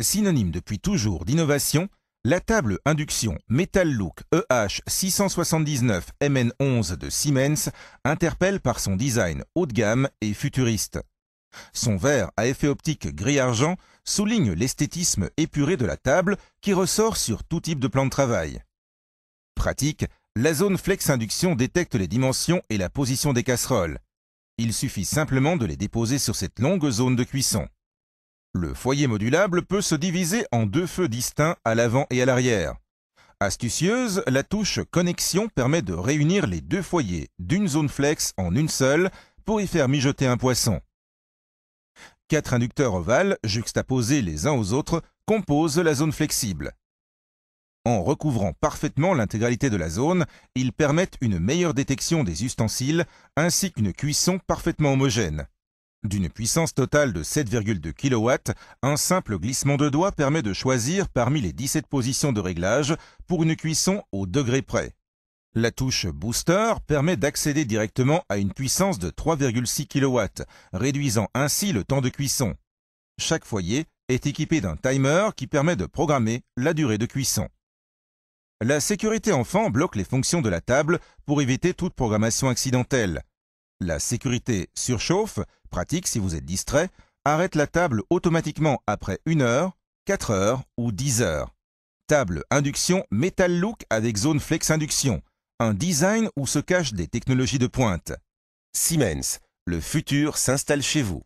Synonyme depuis toujours d'innovation, la table induction Metal Look EH679MN11 de Siemens interpelle par son design haut de gamme et futuriste. Son verre à effet optique gris-argent souligne l'esthétisme épuré de la table qui ressort sur tout type de plan de travail. Pratique, la zone flex induction détecte les dimensions et la position des casseroles. Il suffit simplement de les déposer sur cette longue zone de cuisson. Le foyer modulable peut se diviser en deux feux distincts à l'avant et à l'arrière. Astucieuse, la touche Connexion permet de réunir les deux foyers d'une zone flex en une seule pour y faire mijoter un poisson. Quatre inducteurs ovales, juxtaposés les uns aux autres, composent la zone flexible. En recouvrant parfaitement l'intégralité de la zone, ils permettent une meilleure détection des ustensiles ainsi qu'une cuisson parfaitement homogène. D'une puissance totale de 7,2 kW, un simple glissement de doigt permet de choisir parmi les 17 positions de réglage pour une cuisson au degré près. La touche Booster permet d'accéder directement à une puissance de 3,6 kW, réduisant ainsi le temps de cuisson. Chaque foyer est équipé d'un timer qui permet de programmer la durée de cuisson. La sécurité enfant bloque les fonctions de la table pour éviter toute programmation accidentelle. La sécurité surchauffe, pratique si vous êtes distrait, arrête la table automatiquement après 1 heure, 4 heures ou 10 heures. Table induction Metal Look avec zone flex induction. Un design où se cachent des technologies de pointe. Siemens, le futur s'installe chez vous.